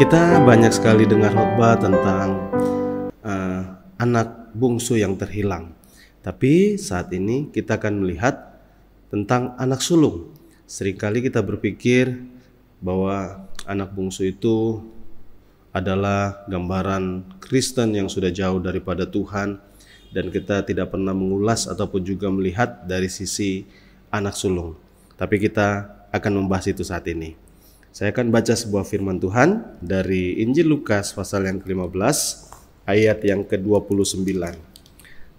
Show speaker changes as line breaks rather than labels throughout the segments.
Kita banyak sekali dengar khotbah tentang uh, anak bungsu yang terhilang. Tapi saat ini kita akan melihat tentang anak sulung. Seringkali kita berpikir bahwa anak bungsu itu adalah gambaran Kristen yang sudah jauh daripada Tuhan dan kita tidak pernah mengulas ataupun juga melihat dari sisi anak sulung. Tapi kita akan membahas itu saat ini. Saya akan baca sebuah firman Tuhan dari Injil Lukas pasal yang ke-15 ayat yang ke-29.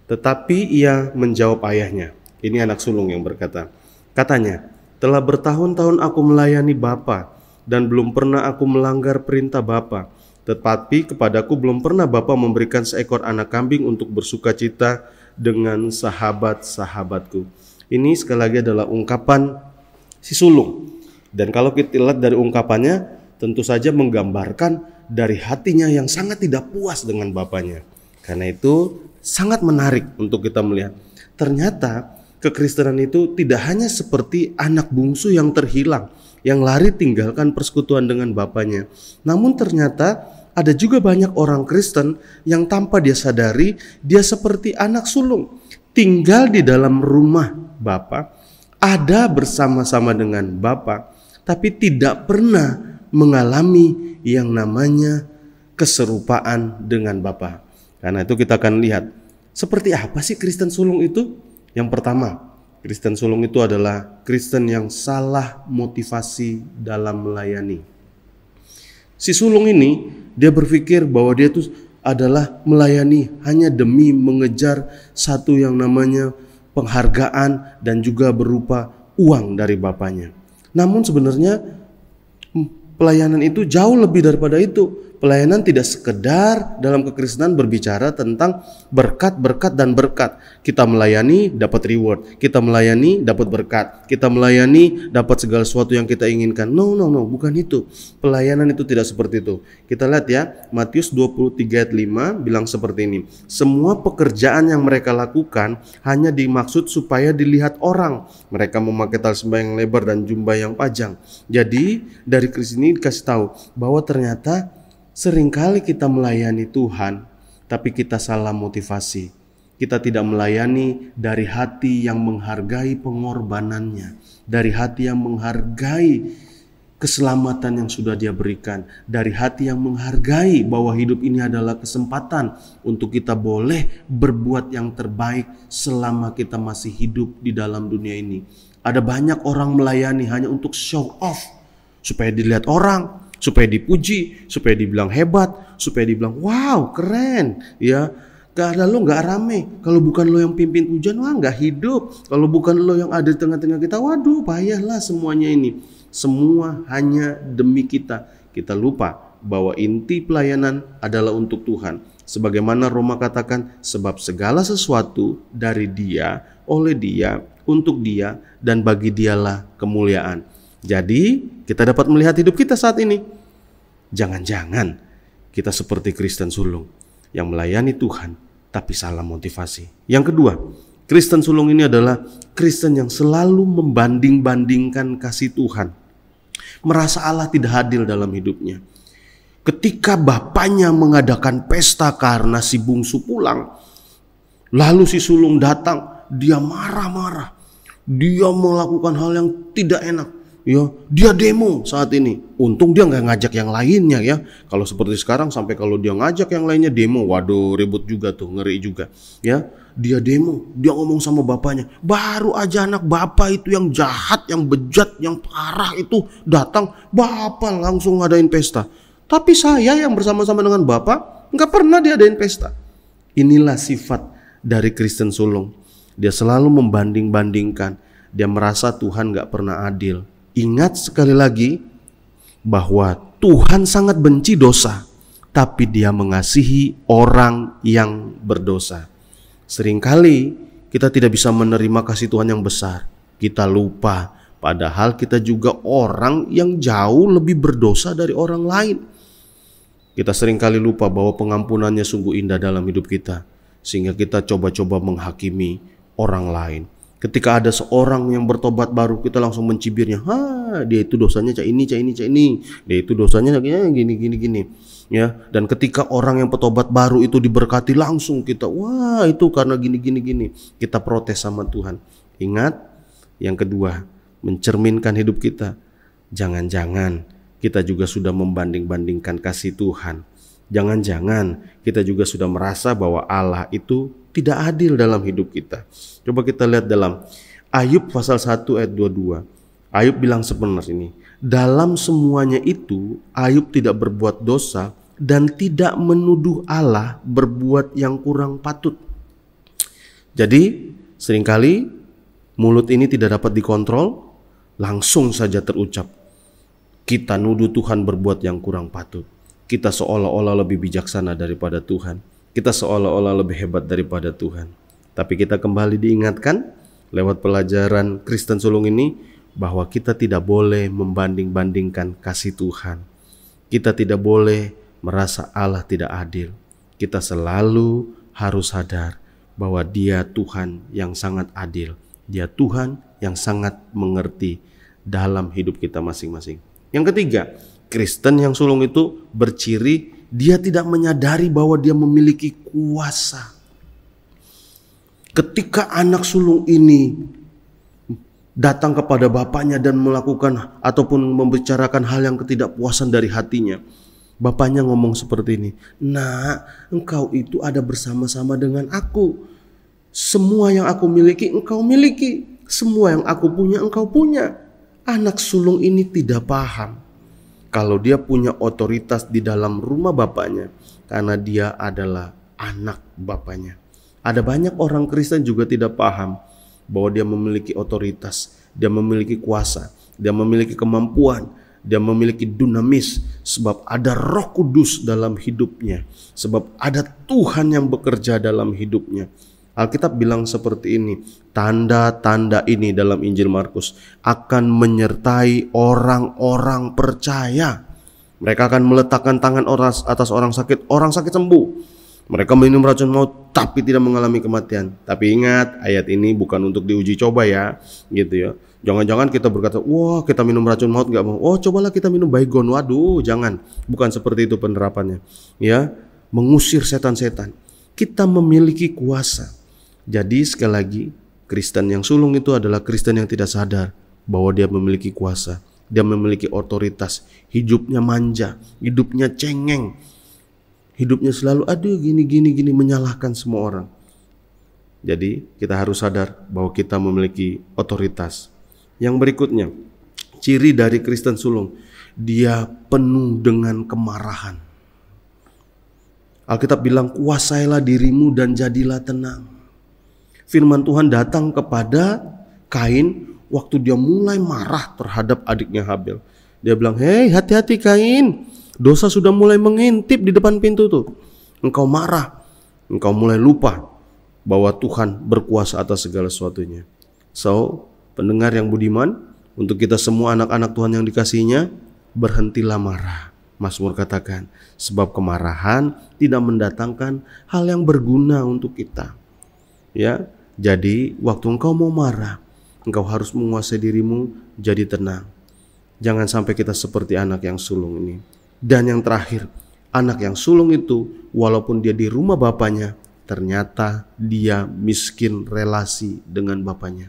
Tetapi ia menjawab ayahnya, ini anak sulung yang berkata, katanya, telah bertahun-tahun aku melayani Bapa dan belum pernah aku melanggar perintah Bapa. Tetapi kepadaku belum pernah Bapa memberikan seekor anak kambing untuk bersuka cita dengan sahabat-sahabatku. Ini sekali lagi adalah ungkapan si sulung. Dan kalau kita lihat dari ungkapannya, tentu saja menggambarkan dari hatinya yang sangat tidak puas dengan bapaknya. Karena itu sangat menarik untuk kita melihat. Ternyata kekristenan itu tidak hanya seperti anak bungsu yang terhilang, yang lari tinggalkan persekutuan dengan bapaknya. Namun ternyata ada juga banyak orang Kristen yang tanpa dia sadari dia seperti anak sulung tinggal di dalam rumah Bapa, ada bersama-sama dengan Bapa, tapi tidak pernah mengalami yang namanya keserupaan dengan Bapa. Karena itu kita akan lihat seperti apa sih Kristen sulung itu? Yang pertama, Kristen sulung itu adalah Kristen yang salah motivasi dalam melayani. Si sulung ini dia berpikir bahwa dia itu adalah melayani hanya demi mengejar satu yang namanya penghargaan dan juga berupa uang dari bapaknya. Namun sebenarnya pelayanan itu jauh lebih daripada itu. Pelayanan tidak sekedar dalam kekristenan berbicara tentang berkat, berkat, dan berkat. Kita melayani, dapat reward. Kita melayani, dapat berkat. Kita melayani, dapat segala sesuatu yang kita inginkan. No, no, no, bukan itu. Pelayanan itu tidak seperti itu. Kita lihat ya, Matius 23 ayat 5 bilang seperti ini. Semua pekerjaan yang mereka lakukan hanya dimaksud supaya dilihat orang. Mereka memakai tali yang lebar dan jumbai yang panjang. Jadi, dari Kristus ini dikasih tahu bahwa ternyata Seringkali kita melayani Tuhan, tapi kita salah motivasi. Kita tidak melayani dari hati yang menghargai pengorbanannya, dari hati yang menghargai keselamatan yang sudah Dia berikan, dari hati yang menghargai bahwa hidup ini adalah kesempatan untuk kita boleh berbuat yang terbaik selama kita masih hidup di dalam dunia ini. Ada banyak orang melayani hanya untuk show off, supaya dilihat orang, supaya dipuji, supaya dibilang hebat, supaya dibilang wow keren, ya. Gak ada lo gak rame. Kalau bukan lo yang pimpin hujan, wah gak hidup. Kalau bukan lo yang ada di tengah-tengah kita, waduh payahlah semuanya ini. Semua hanya demi kita. Kita lupa bahwa inti pelayanan adalah untuk Tuhan. Sebagaimana Roma katakan, sebab segala sesuatu dari dia, oleh dia, untuk dia, dan bagi dialah kemuliaan jadi, kita dapat melihat hidup kita saat ini. Jangan-jangan kita seperti Kristen sulung yang melayani Tuhan tapi salah motivasi. Yang kedua, Kristen sulung ini adalah Kristen yang selalu membanding-bandingkan kasih Tuhan. Merasa Allah tidak adil dalam hidupnya. Ketika bapaknya mengadakan pesta karena si bungsu pulang, lalu si sulung datang, dia marah-marah. Dia melakukan hal yang tidak enak ya dia demo saat ini untung dia nggak ngajak yang lainnya ya kalau seperti sekarang sampai kalau dia ngajak yang lainnya demo waduh ribut juga tuh ngeri juga ya dia demo dia ngomong sama bapaknya baru aja anak bapak itu yang jahat yang bejat yang parah itu datang bapak langsung ngadain pesta tapi saya yang bersama-sama dengan bapak nggak pernah diadain pesta inilah sifat dari Kristen Sulung dia selalu membanding-bandingkan dia merasa Tuhan nggak pernah adil Ingat sekali lagi bahwa Tuhan sangat benci dosa, tapi Dia mengasihi orang yang berdosa. Seringkali kita tidak bisa menerima kasih Tuhan yang besar. Kita lupa, padahal kita juga orang yang jauh lebih berdosa dari orang lain. Kita seringkali lupa bahwa pengampunannya sungguh indah dalam hidup kita, sehingga kita coba-coba menghakimi orang lain. Ketika ada seorang yang bertobat baru, kita langsung mencibirnya. Ha, dia itu dosanya cak ini, cak ini, cak ini. Dia itu dosanya kayaknya gini, gini, gini. Ya, dan ketika orang yang petobat baru itu diberkati langsung kita, wah itu karena gini, gini, gini. Kita protes sama Tuhan. Ingat, yang kedua, mencerminkan hidup kita. Jangan-jangan kita juga sudah membanding-bandingkan kasih Tuhan Jangan-jangan kita juga sudah merasa bahwa Allah itu tidak adil dalam hidup kita. Coba kita lihat dalam Ayub pasal 1 ayat 22. Ayub bilang sebenarnya ini, dalam semuanya itu Ayub tidak berbuat dosa dan tidak menuduh Allah berbuat yang kurang patut. Jadi, seringkali mulut ini tidak dapat dikontrol, langsung saja terucap. Kita nuduh Tuhan berbuat yang kurang patut. Kita seolah-olah lebih bijaksana daripada Tuhan. Kita seolah-olah lebih hebat daripada Tuhan. Tapi kita kembali diingatkan lewat pelajaran Kristen Sulung ini bahwa kita tidak boleh membanding-bandingkan kasih Tuhan. Kita tidak boleh merasa Allah tidak adil. Kita selalu harus sadar bahwa Dia Tuhan yang sangat adil. Dia Tuhan yang sangat mengerti dalam hidup kita masing-masing. Yang ketiga, Kristen yang sulung itu berciri dia tidak menyadari bahwa dia memiliki kuasa. Ketika anak sulung ini datang kepada bapaknya dan melakukan ataupun membicarakan hal yang ketidakpuasan dari hatinya, bapaknya ngomong seperti ini: "Nak, engkau itu ada bersama-sama dengan aku. Semua yang aku miliki, engkau miliki. Semua yang aku punya, engkau punya." Anak sulung ini tidak paham kalau dia punya otoritas di dalam rumah bapaknya karena dia adalah anak bapaknya. Ada banyak orang Kristen juga tidak paham bahwa dia memiliki otoritas, dia memiliki kuasa, dia memiliki kemampuan, dia memiliki dinamis sebab ada Roh Kudus dalam hidupnya, sebab ada Tuhan yang bekerja dalam hidupnya Alkitab bilang seperti ini, tanda-tanda ini dalam Injil Markus akan menyertai orang-orang percaya. Mereka akan meletakkan tangan orang atas orang sakit, orang sakit sembuh. Mereka minum racun maut tapi tidak mengalami kematian. Tapi ingat, ayat ini bukan untuk diuji coba ya, gitu ya. Jangan-jangan kita berkata, wah kita minum racun maut nggak mau. Oh cobalah kita minum baygon. Waduh, jangan. Bukan seperti itu penerapannya. Ya, mengusir setan-setan. Kita memiliki kuasa jadi sekali lagi, Kristen yang sulung itu adalah Kristen yang tidak sadar bahwa dia memiliki kuasa, dia memiliki otoritas, hidupnya manja, hidupnya cengeng, hidupnya selalu aduh gini gini gini menyalahkan semua orang. Jadi kita harus sadar bahwa kita memiliki otoritas. Yang berikutnya, ciri dari Kristen sulung, dia penuh dengan kemarahan. Alkitab bilang, kuasailah dirimu dan jadilah tenang firman Tuhan datang kepada Kain waktu dia mulai marah terhadap adiknya Habel. Dia bilang, "Hei, hati-hati Kain. Dosa sudah mulai mengintip di depan pintu tuh. Engkau marah, engkau mulai lupa bahwa Tuhan berkuasa atas segala sesuatunya." So, pendengar yang budiman, untuk kita semua anak-anak Tuhan yang dikasihnya, berhentilah marah. Mazmur katakan, sebab kemarahan tidak mendatangkan hal yang berguna untuk kita ya jadi waktu engkau mau marah engkau harus menguasai dirimu jadi tenang jangan sampai kita seperti anak yang sulung ini dan yang terakhir anak yang sulung itu walaupun dia di rumah bapaknya ternyata dia miskin relasi dengan bapaknya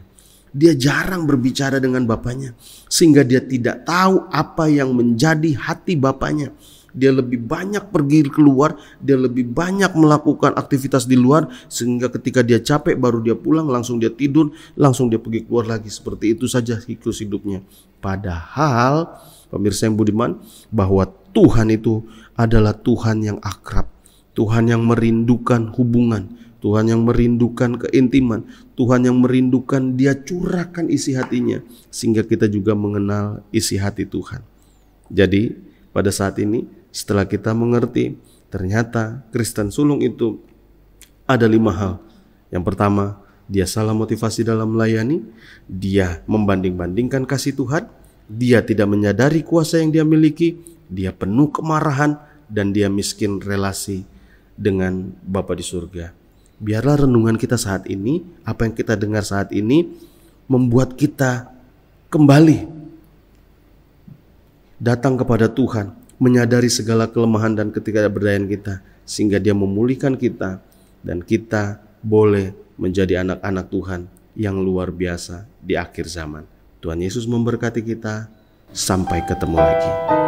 dia jarang berbicara dengan bapaknya sehingga dia tidak tahu apa yang menjadi hati bapaknya dia lebih banyak pergi keluar, dia lebih banyak melakukan aktivitas di luar sehingga ketika dia capek baru dia pulang, langsung dia tidur, langsung dia pergi keluar lagi. Seperti itu saja siklus hidupnya. Padahal pemirsa yang budiman bahwa Tuhan itu adalah Tuhan yang akrab, Tuhan yang merindukan hubungan, Tuhan yang merindukan keintiman, Tuhan yang merindukan dia curahkan isi hatinya sehingga kita juga mengenal isi hati Tuhan. Jadi, pada saat ini setelah kita mengerti, ternyata Kristen sulung itu ada lima hal. Yang pertama, dia salah motivasi dalam melayani, dia membanding-bandingkan kasih Tuhan, dia tidak menyadari kuasa yang dia miliki, dia penuh kemarahan, dan dia miskin relasi dengan Bapa di surga. Biarlah renungan kita saat ini, apa yang kita dengar saat ini, membuat kita kembali datang kepada Tuhan, menyadari segala kelemahan dan ketidakberdayaan kita sehingga dia memulihkan kita dan kita boleh menjadi anak-anak Tuhan yang luar biasa di akhir zaman. Tuhan Yesus memberkati kita. Sampai ketemu lagi.